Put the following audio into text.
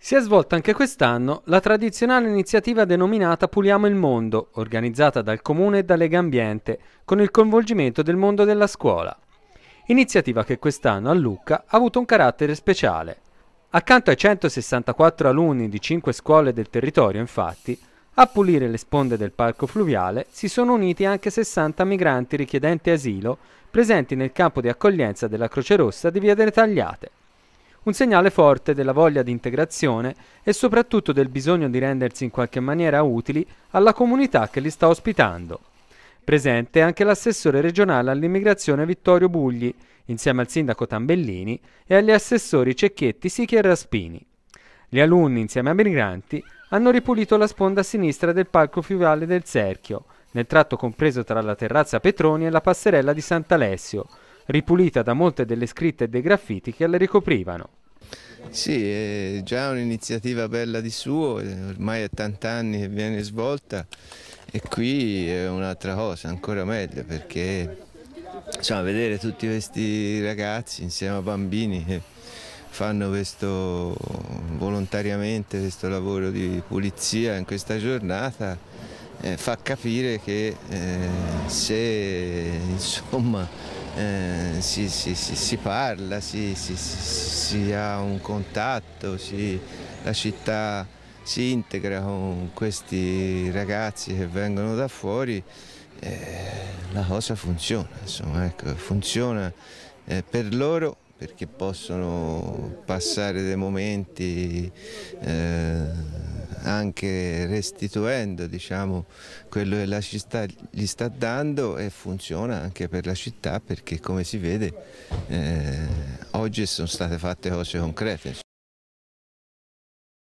Si è svolta anche quest'anno la tradizionale iniziativa denominata Puliamo il Mondo, organizzata dal Comune e da Lega Ambiente, con il coinvolgimento del mondo della scuola. Iniziativa che quest'anno a Lucca ha avuto un carattere speciale. Accanto ai 164 alunni di 5 scuole del territorio, infatti, a pulire le sponde del parco fluviale si sono uniti anche 60 migranti richiedenti asilo presenti nel campo di accoglienza della Croce Rossa di Via delle Tagliate un segnale forte della voglia di integrazione e soprattutto del bisogno di rendersi in qualche maniera utili alla comunità che li sta ospitando. Presente anche l'assessore regionale all'immigrazione Vittorio Bugli, insieme al sindaco Tambellini e agli assessori Cecchetti, Sichi e Raspini. Gli alunni, insieme ai migranti, hanno ripulito la sponda sinistra del parco fiuvale del Serchio, nel tratto compreso tra la terrazza Petroni e la passerella di Sant'Alessio, ripulita da molte delle scritte e dei graffiti che la ricoprivano. Sì, è già un'iniziativa bella di suo, eh, ormai è tanti anni che viene svolta e qui è un'altra cosa, ancora meglio perché insomma, vedere tutti questi ragazzi insieme a bambini che fanno questo, volontariamente questo lavoro di pulizia in questa giornata eh, fa capire che eh, se insomma eh, si, si, si, si, parla, si, ha un contatto, la città si integra con questi ragazzi che vengono da fuori, eh, la cosa funziona, insomma, ecco, funziona eh, per loro perché possono passare dei momenti eh, anche restituendo diciamo, quello che la città gli sta dando e funziona anche per la città perché come si vede eh, oggi sono state fatte cose concrete.